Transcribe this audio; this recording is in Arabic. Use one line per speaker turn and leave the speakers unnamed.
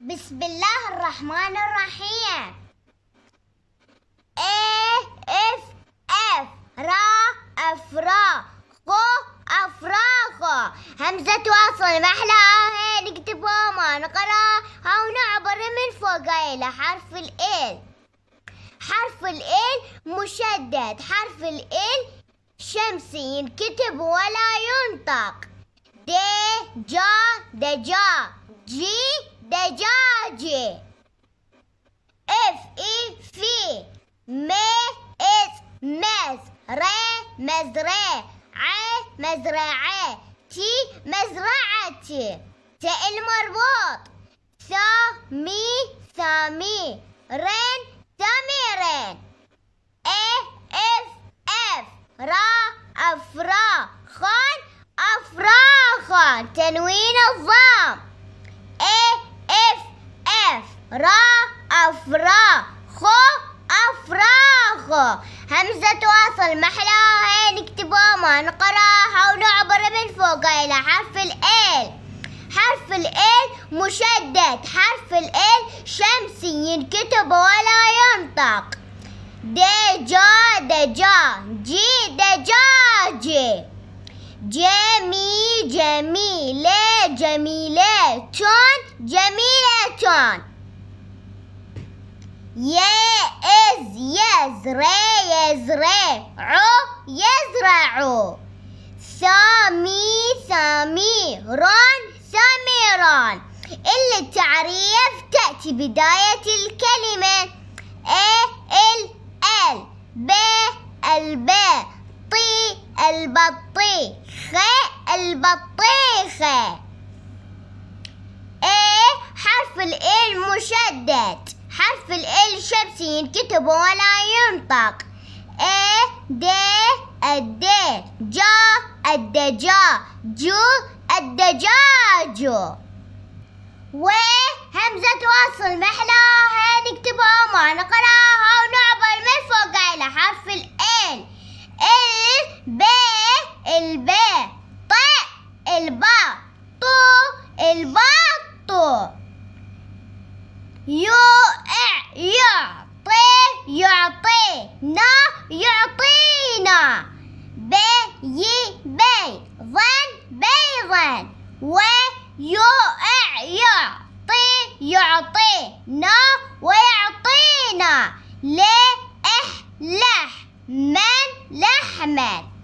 بسم الله الرحمن الرحيم ايه اف اف را أفرا خو أفراخ همزة واصل ما أحلاها آه، نكتبها ما نقراها ونعبر من فوقها إلى حرف الإل حرف الإل مشدد حرف الإل شمسي ينكتب ولا ينطق د جا دجا جي دجاجة اف اي في م اس مز ر مزرعة مزرعة تي مزرعتي تاء المربوط سامي سامي رن سميرين اي اف اف را افرا خان افراخان تنوين الظام نكتبوه همزة واصل محلاها نكتبها ما نقراها ونعبر من فوقها إلى حرف الإل حرف الإل مشدد حرف الإل شمسي ينكتب ولا ينطق دجا دجا جي جي جمي جميلة جميلة جميلة ياي يزرع يزرع يزرع سامي سامي ران سميران التعريف تأتي بداية الكلمة A ال ال ب الب طي البطي خ البطيخ A حرف ال مشدد حرف ال الشمسي ينكتب ولا ينطق ا د الد جا الدجا جو الدجاج و همزة واصل محلاها نكتبها ما نقراها ونعبر من فوق على حرف ال ال ب الب ط البا طو الباطو يو القرآن ويقع يعطي يعطينا ويعطينا لإحلام لحما